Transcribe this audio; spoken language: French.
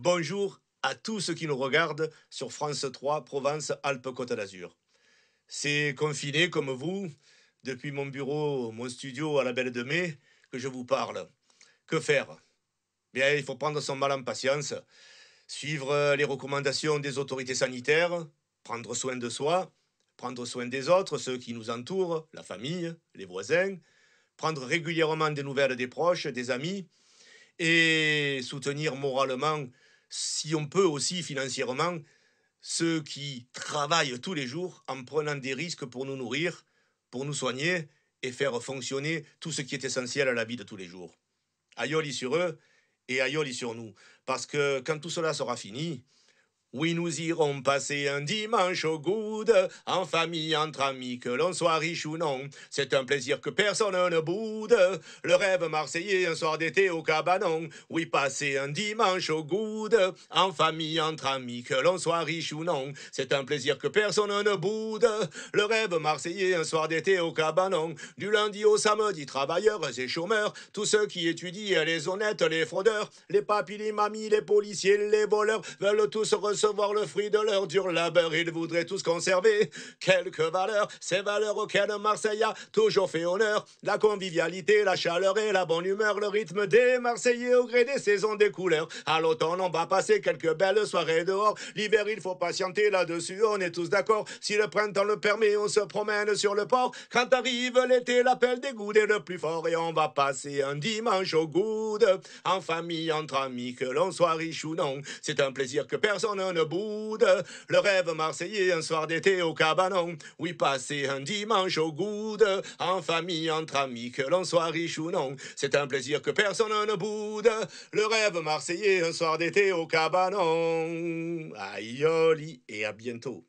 Bonjour à tous ceux qui nous regardent sur France 3, Provence, Alpes-Côte d'Azur. C'est confiné comme vous, depuis mon bureau, mon studio à la Belle de Mai, que je vous parle. Que faire Bien, il faut prendre son mal en patience, suivre les recommandations des autorités sanitaires, prendre soin de soi, prendre soin des autres, ceux qui nous entourent, la famille, les voisins, prendre régulièrement des nouvelles des proches, des amis, et soutenir moralement si on peut aussi financièrement, ceux qui travaillent tous les jours en prenant des risques pour nous nourrir, pour nous soigner et faire fonctionner tout ce qui est essentiel à la vie de tous les jours. Aïoli sur eux et aïoli sur nous. Parce que quand tout cela sera fini, oui, nous irons passer un dimanche au Goud, en famille, entre amis, que l'on soit riche ou non. C'est un plaisir que personne ne boude, le rêve marseillais un soir d'été au cabanon. Oui, passer un dimanche au Goud, en famille, entre amis, que l'on soit riche ou non. C'est un plaisir que personne ne boude, le rêve marseillais un soir d'été au cabanon. Du lundi au samedi, travailleurs et chômeurs, tous ceux qui étudient, les honnêtes, les fraudeurs, les papis, les mamies, les policiers, les voleurs, veulent tous recevoir le fruit de leur dur labeur, ils voudraient tous conserver quelques valeurs, ces valeurs auxquelles Marseille a toujours fait honneur, la convivialité, la chaleur et la bonne humeur, le rythme des Marseillais au gré des saisons des couleurs. À l'automne, on va passer quelques belles soirées dehors, l'hiver, il faut patienter là-dessus, on est tous d'accord, si le printemps le permet, on se promène sur le port, quand arrive l'été, l'appel des goudes est le plus fort, et on va passer un dimanche au goudes en famille, entre amis, que l'on soit riche ou non, c'est un plaisir que personne le boude. Le rêve marseillais, un soir d'été au cabanon. Oui, passer un dimanche au goude. En famille, entre amis, que l'on soit riche ou non. C'est un plaisir que personne ne boude. Le rêve marseillais, un soir d'été au cabanon. Aïoli et à bientôt.